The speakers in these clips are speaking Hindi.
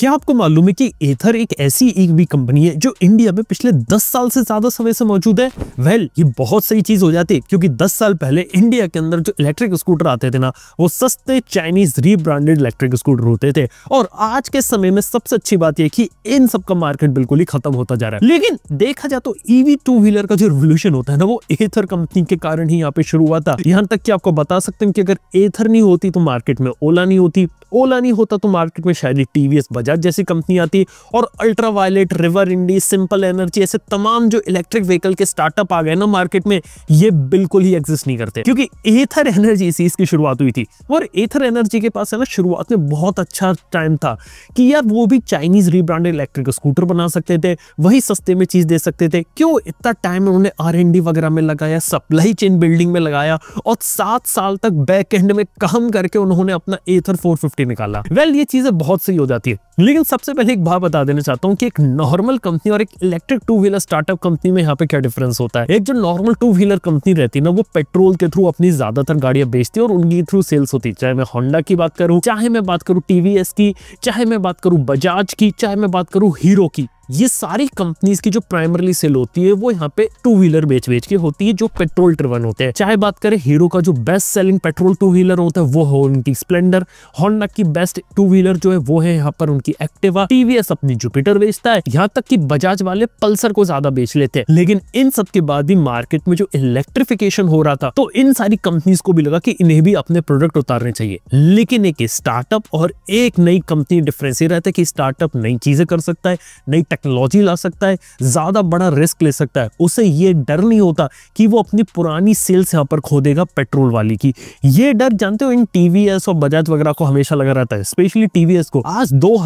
क्या आपको मालूम है कि एथर एक ऐसी एक भी कंपनी है जो इंडिया में पिछले 10 साल से ज्यादा समय से मौजूद है वेल well, ये बहुत सही चीज हो जाती है क्योंकि 10 साल पहले इंडिया के अंदर जो इलेक्ट्रिक स्कूटर आते थे ना वो सस्ते चाइनीज रीब्रांडेड इलेक्ट्रिक स्कूटर होते थे और आज के समय में सबसे अच्छी बात यह की इन सबका मार्केट बिल्कुल ही खत्म होता जा रहा है लेकिन देखा जाए तो ईवी टू व्हीलर का जो रिवोल्यूशन होता है ना वो एथर कंपनी के कारण ही यहाँ पे शुरू हुआ था यहाँ तक की आपको बता सकते हैं कि अगर एथर नहीं होती तो मार्केट में ओला नहीं होती ओला नहीं होता तो मार्केट में शायद टीवीएस बजा बजाज जैसी कंपनी आती और अल्ट्रा वायलेट रिवर इंडी सिंपल एनर्जी ऐसे तमाम जो इलेक्ट्रिक व्हीकल के स्टार्टअप आ गए ना मार्केट में ये बिल्कुल ही एग्जिस्ट नहीं करते क्योंकि एथर एनर्जी इसी इसकी शुरुआत हुई थी और एथर एनर्जी के पास है ना शुरुआत में बहुत अच्छा टाइम था कि यार वो भी चाइनीज रीब्रांडेड इलेक्ट्रिक स्कूटर बना सकते थे वही सस्ते में चीज दे सकते थे क्यों इतना टाइम उन्होंने आर वगैरह में लगाया सप्लाई चेन बिल्डिंग में लगाया और सात साल तक बैक एंड में काम करके उन्होंने अपना एथर 450 निकाला वेल well, ये चीजें बहुत सही हो जाती है लेकिन सबसे पहले एक बात बता देना चाहता हूँ कि एक नॉर्मल कंपनी और एक electric two wheeler startup company में यहाँ पे क्या डिफरेंस होता है एक जो नॉर्मल टू व्हीलर कंपनी रहती है ना वो पेट्रोल के थ्रू अपनी ज्यादातर गाड़ियां बेचती है और उनके थ्रू सेल्स होती है चाहे मैं होंडा की बात करूँ चाहे मैं बात करूँ टीवीएस की चाहे मैं बात करूँ बजाज की चाहे मैं बात करूँ हीरो की ये सारी कंपनीज की जो प्राइमरली सेल होती है वो यहाँ पे टू व्हीलर बेच बेच के होती है जो पेट्रोल ट्रिवन होते हैं चाहे बात करें हीरो का जो best selling petrol two wheeler होता है वो हो उनकी स्प्लेंडर हॉन्डा की बेस्ट टू व्हीलर जो है वो है यहाँ पर उनकी एक्टिवा टीवीएस अपनी जुपिटर बेचता है यहाँ तक की बजाज वाले पल्सर को ज्यादा बेच लेते हैं लेकिन इन सब के बाद ही मार्केट में जो इलेक्ट्रिफिकेशन हो रहा था तो इन सारी कंपनीज को भी लगा कि इन्हें भी अपने प्रोडक्ट उतारने चाहिए लेकिन एक स्टार्टअप और एक नई कंपनी डिफरेंस ये रहता है कि स्टार्टअप नई चीजें कर सकता है नई टेक्नोलॉजी ला सकता है ज़्यादा बड़ा रिस्क ले सकता है उसे ये डर नहीं होता कि वो अपनी पुरानी सेल्स यहाँ पर खो देगा पेट्रोल वाली की ये डर जानते हो इन टी और बजाज वगैरह को हमेशा लगा रहता है स्पेशली टी को आज दो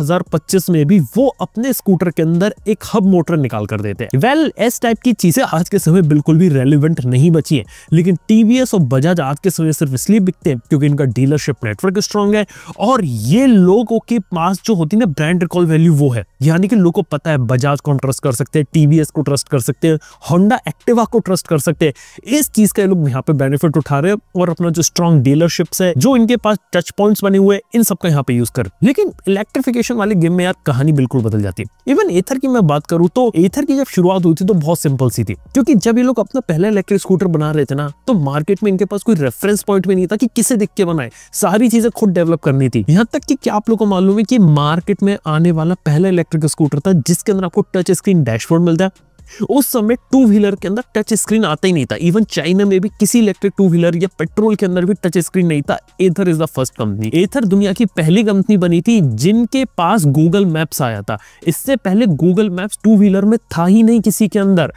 में भी वो अपने स्कूटर के अंदर एक हब मोटर निकाल कर देते हैं वेल एस टाइप की चीजें आज के समय बिल्कुल भी रेलिवेंट नहीं बची है लेकिन टीवीएस और बजाज आज के समय सिर्फ इसलिए बिकते हैं क्योंकि इनका डीलरशिप नेटवर्क स्ट्रॉन्ग है और ये लोगों के पास जो होती है ना ब्रांड रिकॉल वैल्यू वो है यानी कि लोगों को पता है बजाज को ट्रस्ट कर सकते हैं टी को ट्रस्ट कर सकते हैं होंडा एक्टिवा को ट्रस्ट कर सकते हैं इस चीज का लोग यहाँ पे बेनिफिट उठा रहे हैं और अपना जो स्ट्रॉन्ग डीलरशिप्स है जो इनके पास टच पॉइंट्स बने हुए इन सबका यहाँ पे यूज कर लेकिन इलेक्ट्रिफिकेशन वाले गेम में यार कहानी बिल्कुल बदल जाती है इवन एथर की मैं बात करूँ तो एथर की जब शुरुआत हुई थी तो बहुत सिंपल सी थी क्योंकि जब ये लोग अपना पहला इलेक्ट्रिक स्कूटर बना रहे थे ना तो मार्केट में इनके पास कोई रेफरेंस पॉइंट भी नहीं था कि किसे देख के बनाए सारी चीजें खुद डेवलप करनी थी यहाँ तक कि क्या आप लोगों को मालूम है कि मार्केट में आने वाला पहला इलेक्ट्रिक स्कूटर था जिसके अंदर आपको टच स्क्रीन डैशबोर्ड मिलता है उस समय टू व्हीलर के अंदर टच स्क्रीन आता ही नहीं था इवन चाइना में भी किसी इलेक्ट्रिक टू व्हीलर या पेट्रोल के अंदर भी टच स्क्रीन नहीं था Ather is the first company Ather दुनिया की पहली कंपनी बनी थी जिनके पास गूगल मैप्स आया था इससे पहले गूगल मैप्स टू व्हीलर में था ही नहीं किसी के अंदर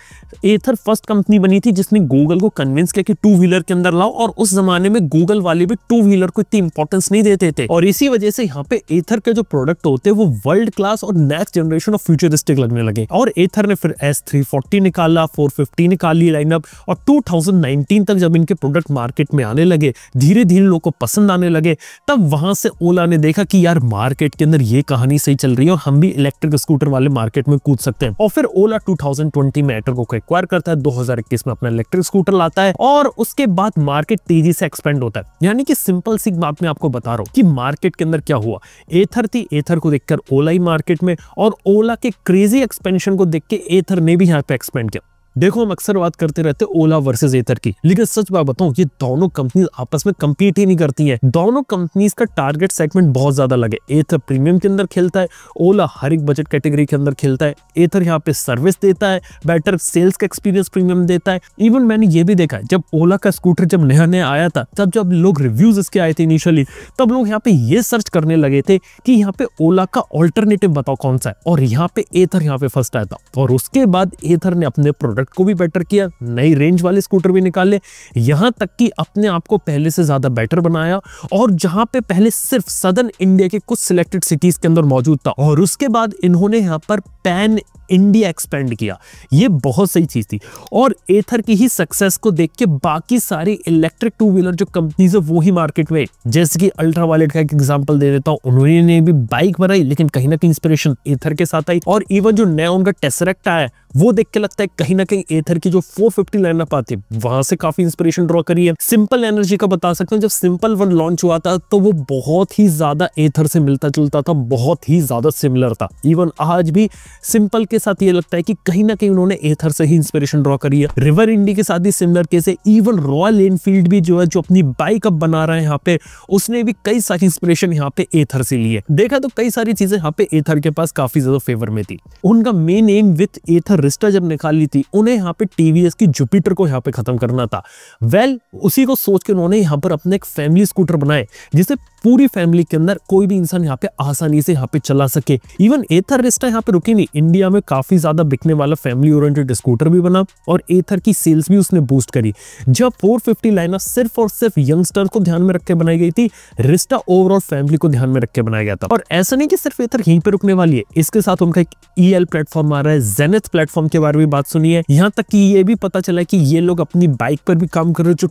एथर फर्स्ट कंपनी बनी थी जिसने गूगल को कन्विंस किया कि टू व्हीलर के अंदर लाओ और उस जमाने में गूगल वाले भी टू व्हीलर को इतनी इंपॉर्टेंस नहीं देते थे और इसी वजह से यहाँ पे एथर के जो प्रोडक्ट होते हैं वो वर्ल्ड क्लास और नेक्स्ट जनरेशन ऑफ फ्यूचरिस्टिक लगने लगे और एथर ने फिर एस थ्री 340 निकाला 450 निकाली लाइनअप और 2019 तक जब इनके प्रोडक्ट मार्केट में आने लगे धीरे धीरे लोगों को पसंद आने लगे तब वहां से ओला ने देखा कि यार मार्केट के अंदर ये कहानी सही चल रही है और हम भी इलेक्ट्रिक स्कूटर वाले मार्केट में कूद सकते हैं और फिर ओला 2020 में एटरको को एक्वायर करता है 2021 में अपना इलेक्ट्रिक स्कूटर लाता है और उसके बाद मार्केट तेजी से एक्सपेंड होता है यानी कि सिंपल सी बात मैं आपको बता रहा हूँ कि मार्केट के अंदर क्या हुआ एथर थी एथर को देखकर ओला ही मार्केट में और ओला के क्रेजी एक्सपेंशन को देख के एथर ने भी यहाँ पे एक्सपेंड किया देखो हम अक्सर बात करते रहते ओला वर्सेज एथर की लेकिन सच बात बताऊं ये दोनों कंपनी आपस में कम्पीट ही नहीं करती है दोनों कंपनीज का टारगेट सेगमेंट बहुत ज्यादा लगे एथर प्रीमियम के अंदर खेलता है ओला हर एक बजट कैटेगरी के अंदर खेलता है एथर यहाँ पे सर्विस देता है बेटर सेल्स का एक्सपीरियंस प्रीमियम देता है इवन मैंने ये भी देखा जब ओला का स्कूटर जब नया नया आया था तब जब लोग रिव्यूज इसके आए थे इनिशियली तब लोग यहाँ पे ये सर्च करने लगे थे कि यहाँ पे ओला का ऑल्टरनेटिव बताओ कौन सा है और यहाँ पे एथर यहाँ पे फर्स्ट आया था और उसके बाद एथर ने अपने प्रोडक्ट प्रोडक्ट को भी बेटर किया नई रेंज वाले स्कूटर भी निकाले यहाँ तक कि अपने आप को पहले से ज़्यादा बेटर बनाया और जहाँ पे पहले सिर्फ सदर्न इंडिया के कुछ सिलेक्टेड सिटीज़ के अंदर मौजूद था और उसके बाद इन्होंने यहाँ पर पैन इंडिया एक्सपेंड किया ये बहुत सही चीज़ थी और एथर की ही सक्सेस को देख के बाकी सारी इलेक्ट्रिक टू व्हीलर जो कंपनीज है वो ही मार्केट में जैसे कि अल्ट्रा वायलेट का एक एग्जांपल दे देता हूँ उन्होंने भी बाइक बनाई लेकिन कहीं ना कहीं इंस्पिरेशन एथर के साथ आई और इवन जो नया उनका टेसरेक्ट आया वो देख के लगता है कहीं ना कहीं एथर की जो 450 फिफ्टी लाइनअप आती है वहां से काफी इंस्पिरेशन ड्रॉ करी है सिंपल एनर्जी का बता सकते हैं जब सिंपल वन लॉन्च हुआ था तो वो बहुत ही ज्यादा एथर से मिलता जुलता था बहुत ही ज्यादा सिमिलर था इवन आज भी सिंपल के साथ ये लगता है कि कहीं ना कहीं उन्होंने एथर से ही इंस्पिरेशन ड्रॉ करी है रिवर इंडी के साथ ही सिमिलर केस है इवन रॉयल एनफील्ड भी जो है जो अपनी बाइक अब बना रहा है यहाँ पे उसने भी कई सारी इंस्पिरेशन यहाँ पे एथर से ली है देखा तो कई सारी चीजें यहाँ पे एथर के पास काफी ज्यादा फेवर में थी उनका main aim with Ather Crysta जब निकाली थी उन्हें यहाँ पे टीवीएस की जुपिटर को यहाँ पे खत्म करना था वेल well, उसी को सोच के उन्होंने यहाँ पर अपने एक फैमिली स्कूटर बनाए जिसे पूरी फैमिली के अंदर कोई भी इंसान यहाँ पे आसानी से यहाँ पे चला सके इवन एथर रिस्टा यहाँ पे रुकी नहीं इंडिया में काफी ज्यादा बिकने वाला फैमिली ओरियंटेड स्कूटर भी बना और एथर की सेल्स भी उसने बूस्ट करी जब 450 लाइनर सिर्फ और सिर्फ यंगस्टर को ध्यान में रख के बनाई गई थी रिस्टा ओवरऑल फैमिली को ध्यान में रख के बनाया गया था और ऐसा नहीं कि सिर्फ एथर यहीं पर रुकने वाली है इसके साथ उनका एक ई e प्लेटफॉर्म आ रहा है जेनेथ प्लेटफॉर्म के बारे में बात सुनी है यहाँ तक कि ये भी पता चला कि ये लोग अपनी बाइक पर भी काम कर रहे हैं जो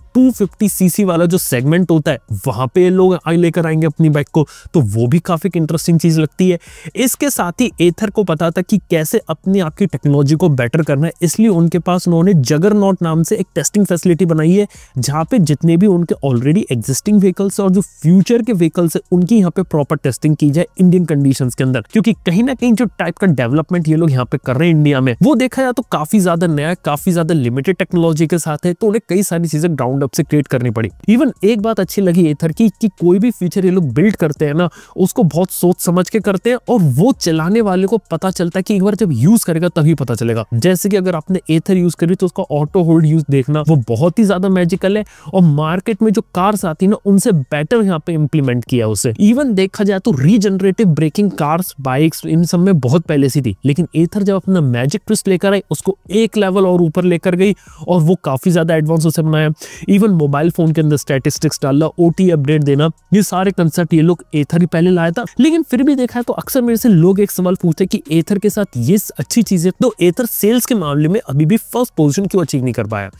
250 सीसी वाला जो सेगमेंट होता है वहां पे ये लोग लेकर आएंगे अपनी बाइक को तो वो भी काफी इंटरेस्टिंग चीज लगती है इसके साथ ही एथर को पता था कि कैसे अपनी आपकी टेक्नोलॉजी को बेटर करना है इसलिए उनके पास उन्होंने जगर नाम से एक टेस्टिंग फैसिलिटी बनाई है जहाँ पे जितने भी उनके ऑलरेडी एग्जिस्टिंग व्हीकल्स और जो फ्यूचर के व्हीकल्स है उनकी यहाँ पे प्रॉपर टेस्टिंग की जाए इंडियन कंडीशन के अंदर क्योंकि कहीं ना कहीं जो टाइप का डेवलपमेंट ये लोग यहाँ पे कर रहे हैं इंडिया में वो देखा जाए तो काफी ज्यादा नया काफी ज्यादा लिमिटेड टेक्नोलॉजी के साथ है तो उन्हें कई सारी चीजें ग्राउंड अप से क्रिएट करनी पड़ी इवन एक बात अच्छी लगी एथर की कि कोई भी फीचर ये लोग बिल्ड करते हैं ना उसको बहुत सोच समझ के करते हैं और वो चलाने वाले को पता चलता है कि एक बार जब यूज करेगा तभी पता चलेगा जैसे कि अगर आपने एथर यूज करी तो उसका ऑटो होल्ड यूज देखना वो बहुत ही ज्यादा मैजिकल है और मार्केट में जो कार्स आती है ना उनसे बेटर यहाँ पे इम्प्लीमेंट किया उसे इवन देखा जाए तो रीजनरेटिव ब्रेकिंग कार्स बाइक्स इन सब में बहुत पहले सी थी लेकिन एथर जब अपना मैजिक ट्विस्ट लेकर आई उसको एक लेवल और ऊपर लेकर गई और वो काफ़ी ज़्यादा एडवांस उसे बनाया इवन मोबाइल फ़ोन के अंदर स्टेटिस्टिक्स डालना ओ अपडेट देना ये सारे कंसेप्ट ये लोग एथर ही पहले लाया था लेकिन फिर भी देखा है तो अक्सर मेरे से लोग एक सवाल पूछते कि एथर के साथ ये अच्छी चीज है तो एथर सेल्स के मामले में अभी भी फर्स्ट पोजिशन क्यों अचीव नहीं कर पाया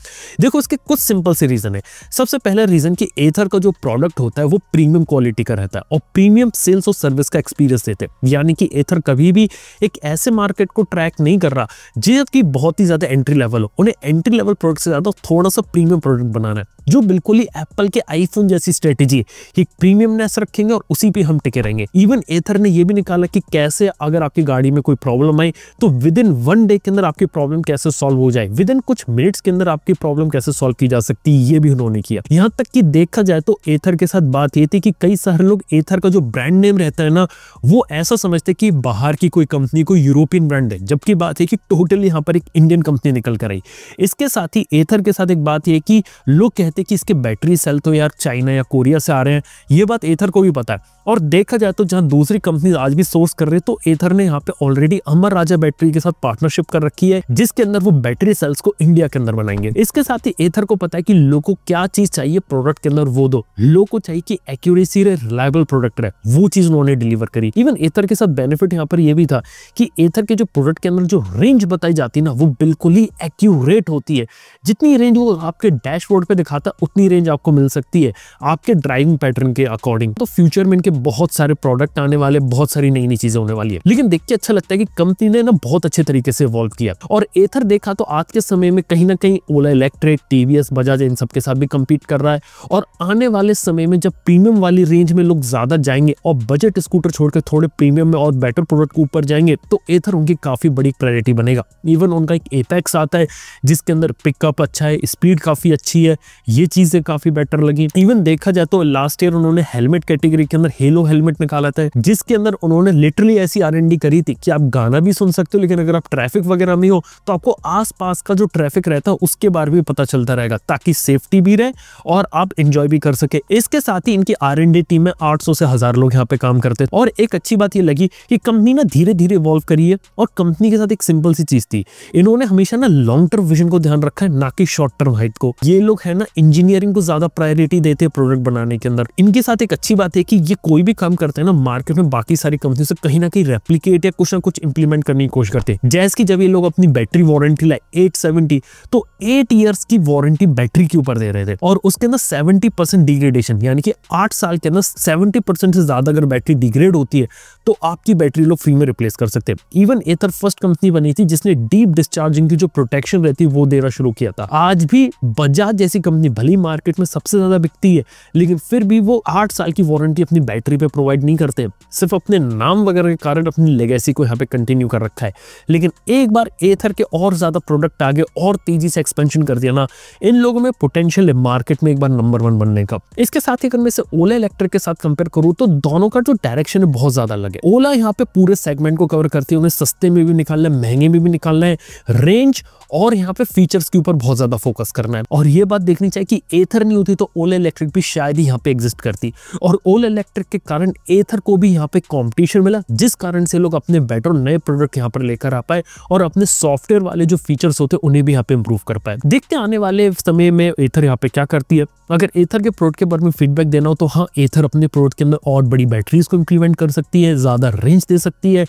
देखो इसके कुछ सिंपल से रीज़न है सबसे पहला रीज़न की एथर का जो प्रोडक्ट होता है वो प्रीमियम क्वालिटी का रहता है और प्रीमियम सेल्स और सर्विस का एक्सपीरियंस देते हैं यानी कि एथर कभी भी एक ऐसे मार्केट को ट्रैक नहीं कर रहा जिनकी बहुत ही ज़्यादा एंट्री लेवल हो उन्हें एंट्री लेवल प्रोडक्ट से ज़्यादा थोड़ा सा प्रीमियम प्रोडक्ट बनाना है जो बिल्कुल ही एप्पल के आईफोन जैसी स्ट्रेटेजी है प्रीमियम प्रीमियमनेस रखेंगे और उसी पे हम टिके रहेंगे इवन एथर ने ये भी निकाला कि कैसे अगर आपकी गाड़ी में कोई प्रॉब्लम आई तो विद इन वन डे के अंदर आपकी प्रॉब्लम कैसे सॉल्व हो जाए विद इन कुछ मिनट्स के अंदर आपकी प्रॉब्लम कैसे सॉल्व की जा सकती है ये भी उन्होंने किया यहाँ तक कि देखा जाए तो एथर के साथ बात ये थी कि कई सारे लोग एथर का जो ब्रांड नेम रहता है ना वो ऐसा समझते कि बाहर की कोई कंपनी कोई यूरोपियन ब्रांड है जबकि बात है कि टोटली यहाँ पर एक इंडियन कंपनी निकल कर आई इसके साथ ही एथर के साथ एक बात यह कि लोग कहते बात है कि इसके बैटरी सेल तो यार चाइना या कोरिया से आ रहे हैं ये बात एथर को भी पता है और देखा जाए तो जहाँ दूसरी कंपनी आज भी सोर्स कर रही है तो एथर ने यहाँ पे ऑलरेडी अमर राजा बैटरी के साथ पार्टनरशिप कर रखी है जिसके अंदर वो बैटरी सेल्स को इंडिया के अंदर बनाएंगे इसके साथ ही एथर को पता है कि लोगों को क्या चीज चाहिए प्रोडक्ट के अंदर वो दो लोगों को चाहिए कि एक्यूरेसी रहे रिलायबल प्रोडक्ट रहे वो चीज उन्होंने डिलीवर करी इवन एथर के साथ बेनिफिट यहाँ पर यह भी था कि एथर के जो प्रोडक्ट के अंदर जो रेंज बताई जाती है ना वो बिल्कुल ही एक्यूरेट होती है जितनी रेंज वो आपके डैशबोर्ड पर दिखाता सकता उतनी रेंज आपको मिल सकती है आपके ड्राइविंग पैटर्न के अकॉर्डिंग तो फ्यूचर में इनके बहुत सारे प्रोडक्ट आने वाले बहुत सारी नई नई चीजें होने वाली है लेकिन देख के अच्छा लगता है कि कंपनी ने ना बहुत अच्छे तरीके से इवॉल्व किया और एथर देखा तो आज के समय में कहीं ना कहीं ओला इलेक्ट्रिक टीवीएस बजाज इन सबके साथ भी कम्पीट कर रहा है और आने वाले समय में जब प्रीमियम वाली रेंज में लोग ज्यादा जाएंगे और बजट स्कूटर छोड़कर थोड़े प्रीमियम में और बेटर प्रोडक्ट के ऊपर जाएंगे तो एथर उनकी काफी बड़ी प्रायोरिटी बनेगा इवन उनका एक एपेक्स आता है जिसके अंदर पिकअप अच्छा है स्पीड काफी अच्छी है ये चीजें काफी बेटर लगी इवन देखा जाए तो लास्ट ईयर उन्होंने हेलमेट कैटेगरी के अंदर हेलो हेलमेट निकाला था जिसके अंदर उन्होंने लिटरली ऐसी आर करी थी कि आप गाना भी सुन सकते हो लेकिन अगर आप ट्रैफिक वगैरह में हो तो आपको आस का जो ट्रैफिक रहता है उसके बारे में पता चलता रहेगा ताकि सेफ्टी भी रहे और आप इंजॉय भी कर सके इसके साथ ही इनकी आर टीम में आठ से हजार लोग यहाँ पे काम करते और एक अच्छी बात ये लगी कि कंपनी ना धीरे धीरे इवॉल्व करी है और कंपनी के साथ एक सिंपल सी चीज थी इन्होंने हमेशा ना लॉन्ग टर्म विजन को ध्यान रखा है ना कि शॉर्ट टर्म हाइट को ये लोग है ना इंजीनियरिंग को ज़्यादा प्रायोरिटी देते हैं प्रोडक्ट बनाने के अंदर इनके साथ एक अच्छी बात है कि ये कोई भी काम करते हैं ना मार्केट में बाकी सारी कंपनी से कहीं ना कहीं रेप्लीकेट या कुछ ना कुछ इंप्लीमेंट करने की कोशिश करते हैं जैसे कि जब ये लोग अपनी बैटरी वारंटी लाए एट तो एट ईयर्स की वारंटी बैटरी के ऊपर दे रहे थे और उसके अंदर सेवेंटी डिग्रेडेशन यानी कि आठ साल के अंदर सेवेंटी से ज़्यादा अगर बैटरी डिग्रेड होती है तो आपकी बैटरी लोग फ्री में रिप्लेस कर सकते हैं इवन एथर फर्स्ट कंपनी बनी थी जिसने डीप डिस्चार्जिंग की जो प्रोटेक्शन रहती है वो देना शुरू किया था आज भी बजाज जैसी कंपनी जी भली मार्केट में सबसे ज़्यादा बिकती है लेकिन फिर भी वो आठ साल की वारंटी अपनी बैटरी पे प्रोवाइड नहीं करते सिर्फ अपने नाम वगैरह के कारण अपनी लेगेसी को यहाँ पे कंटिन्यू कर रखा है लेकिन एक बार एथर के और ज़्यादा प्रोडक्ट आगे और तेज़ी से एक्सपेंशन कर दिया ना इन लोगों में पोटेंशियल है मार्केट में एक बार नंबर वन बनने का इसके साथ ही अगर मैं ओला इलेक्ट्रिक के साथ कंपेयर करूँ तो दोनों का जो डायरेक्शन है बहुत ज़्यादा लगे ओला यहाँ पे पूरे सेगमेंट को कवर करती है उन्हें सस्ते में भी निकालना है महंगे में भी निकालना है रेंज और यहाँ पे फीचर्स के ऊपर बहुत ज़्यादा फोकस करना है और ये बात देखनी है कि एथर नहीं होती तो ओल इलेक्ट्रिक भी शायद ही यहाँ पे एग्जिस्ट करती और ओल इलेक्ट्रिक के कारण एथर को भी यहाँ पे कॉम्पिटिशन मिला जिस कारण से लोग अपने बेटर नए प्रोडक्ट यहाँ पर लेकर आ पाए और अपने सॉफ्टवेयर वाले जो फीचर्स होते उन्हें भी यहाँ पे इम्प्रूव कर पाए देखते आने वाले समय में एथर यहाँ पे क्या करती है अगर एथर के प्रोडक्ट के बारे में फीडबैक देना हो तो हाँ एथर अपने प्रोडक्ट के अंदर और बड़ी बैटरीज को इंक्रीमेंट कर सकती है ज़्यादा रेंज दे सकती है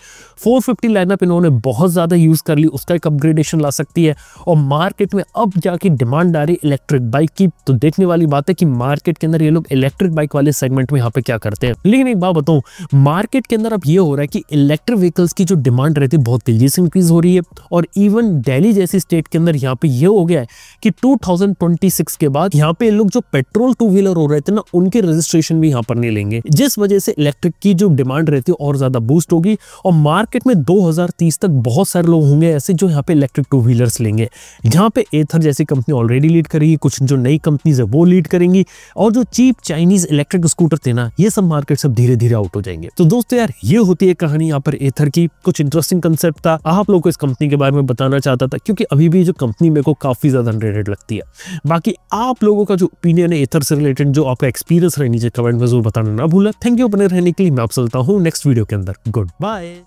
450 लाइनअप इन्होंने बहुत ज़्यादा यूज़ कर ली उसका एक अपग्रेडेशन ला सकती है और मार्केट में अब जाके डिमांड आ रही इलेक्ट्रिक बाइक की तो देखने वाली बात है कि मार्केट के अंदर ये लोग इलेक्ट्रिक बाइक वाले सेगमेंट में यहाँ पे क्या करते हैं लेकिन एक बात बताऊँ मार्केट के अंदर अब ये हो रहा है कि इलेक्ट्रिक व्हीकल्स की जो डिमांड रहती है बहुत तेजी से इंक्रीज हो रही है और इवन डेली जैसी स्टेट के अंदर यहाँ पे ये हो गया है कि टू के बाद यहाँ पे लोग जो पेट्रोल टू व्हीलर हो रहे थे ना उनके रजिस्ट्रेशन भी यहाँ पर नहीं लेंगे जिस वजह से इलेक्ट्रिक की जो डिमांड रहती है और ज्यादा बूस्ट होगी और मार्केट में दो तक बहुत सारे लोग होंगे ऐसे जो यहाँ पे इलेक्ट्रिक टू व्हीलर्स लेंगे जहाँ पे एथर जैसी कंपनी ऑलरेडी लीड करेगी कुछ जो नई कंपनीज है वो लीड करेंगी और जो चीप चाइनीज इलेक्ट्रिक स्कूटर थे ना ये सब मार्केट सब धीरे धीरे आउट हो जाएंगे तो दोस्तों यार ये होती है कहानी यहाँ पर एथर की कुछ इंटरेस्टिंग कंसेप्ट था आप लोग को इस कंपनी के बारे में बताना चाहता था क्योंकि अभी भी जो कंपनी मेरे को काफी ज्यादा अंडरेटेड लगती है बाकी आप लोगों का जो ओपिनियन है एथर से रिलेटेड जो आपका एक्सपीरियंस रहे नीचे कमेंट में जरूर बताना ना भूला थैंक यू बने रहने के लिए मैं आप चलता हूँ नेक्स्ट वीडियो के अंदर गुड बाय